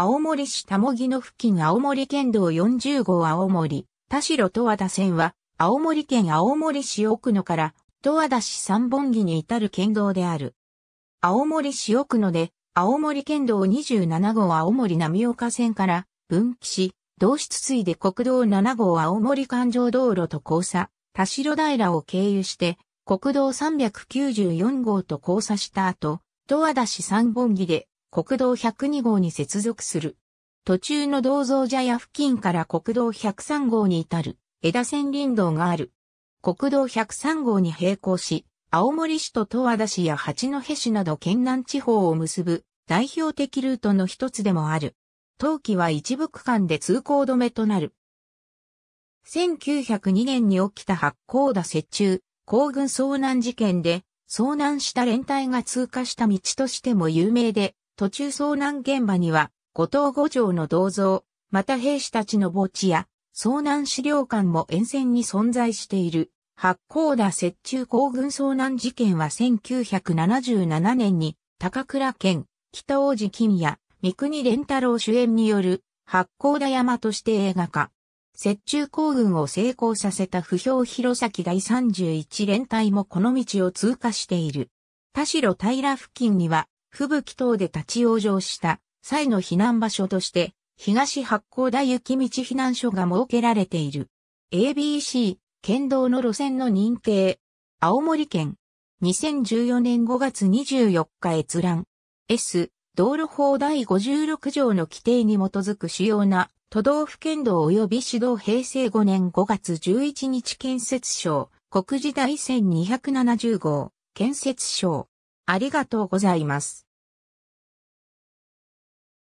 青森市田茂木の付近青森県道40号青森、田代十和田線は、青森県青森市奥野から、十和田市三本木に至る県道である。青森市奥野で、青森県道27号青森波岡線から、分岐し、同室水で国道7号青森環状道路と交差、田代平を経由して、国道394号と交差した後、十和田市三本木で国道102号に接続する。途中の銅像茶屋付近から国道103号に至る枝線林道がある。国道103号に並行し、青森市と十和田市や八戸市など県南地方を結ぶ代表的ルートの一つでもある。冬季は一部区間で通行止めとなる。1902年に起きた八甲田雪中、行軍遭難事件で、遭難した連隊が通過した道としても有名で、途中遭難現場には、後藤五条の銅像、また兵士たちの墓地や、遭難資料館も沿線に存在している。八甲田雪中行軍遭難事件は1977年に、高倉県、北王子金也、三国連太郎主演による、八甲田山として映画化。雪中行軍を成功させた不評弘前第31連隊もこの道を通過している。田代平付近には吹雪等で立ち往生した際の避難場所として、東八甲田雪道避難所が設けられている。ABC、県道の路線の認定。青森県。2014年5月24日閲覧。S、道路法第56条の規定に基づく主要な都道府県道及び市道平成5年5月11日建設省、国時第1270号、建設省。ありがとうございます。